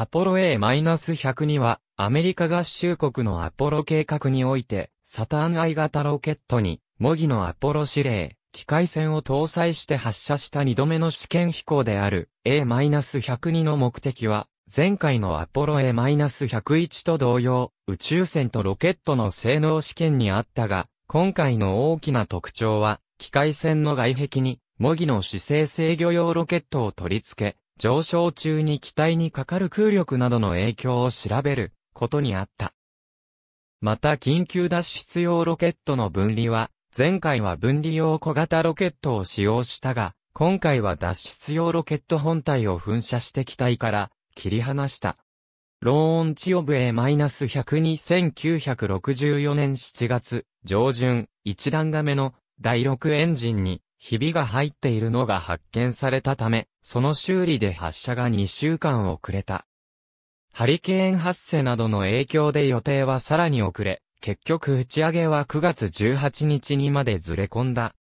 アポロ a 1 0 2は、アメリカ合衆国のアポロ計画において、サターン I 型ロケットに、模擬のアポロ指令、機械船を搭載して発射した2度目の試験飛行である A-102 の目的は、前回のアポロ A-101 と同様、宇宙船とロケットの性能試験にあったが、今回の大きな特徴は、機械船の外壁に、模擬の姿勢制御用ロケットを取り付け、上昇中に機体にかかる空力などの影響を調べることにあった。また緊急脱出用ロケットの分離は、前回は分離用小型ロケットを使用したが、今回は脱出用ロケット本体を噴射して機体から切り離した。ローンチオブ A-102 1964年7月上旬、一段亀の第6エンジンに、ひびが入っているのが発見されたため、その修理で発射が2週間遅れた。ハリケーン発生などの影響で予定はさらに遅れ、結局打ち上げは9月18日にまでずれ込んだ。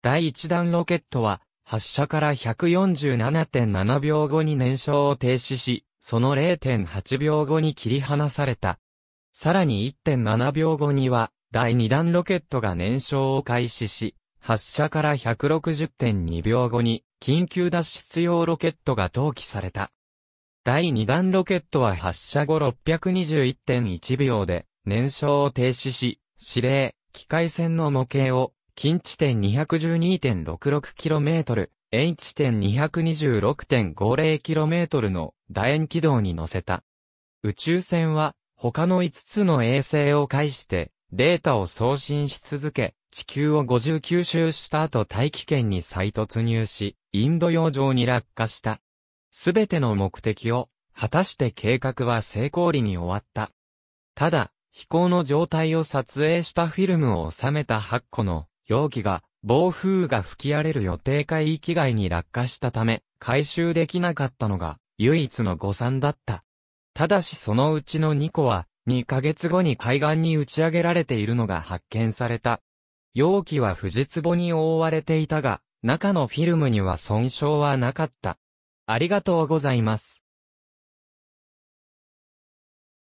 第1弾ロケットは、発射から147.7秒後に燃焼を停止し、その0.8秒後に切り離された。さらに1.7秒後には、第2弾ロケットが燃焼を開始し、発射から160.2秒後に、緊急脱出用ロケットが投棄された。第2弾ロケットは発射後621.1秒で、燃焼を停止し、指令、機械船の模型を、近地点 212.66km、遠地点 226.50km の楕円軌道に乗せた。宇宙船は、他の5つの衛星を介して、データを送信し続け、地球を59周した後大気圏に再突入し、インド洋上に落下した。すべての目的を、果たして計画は成功裏に終わった。ただ、飛行の状態を撮影したフィルムを収めた8個の容器が、暴風が吹き荒れる予定海域外に落下したため、回収できなかったのが、唯一の誤算だった。ただしそのうちの2個は、2ヶ月後に海岸に打ち上げられているのが発見された。容器は藤壺に覆われていたが、中のフィルムには損傷はなかった。ありがとうございます。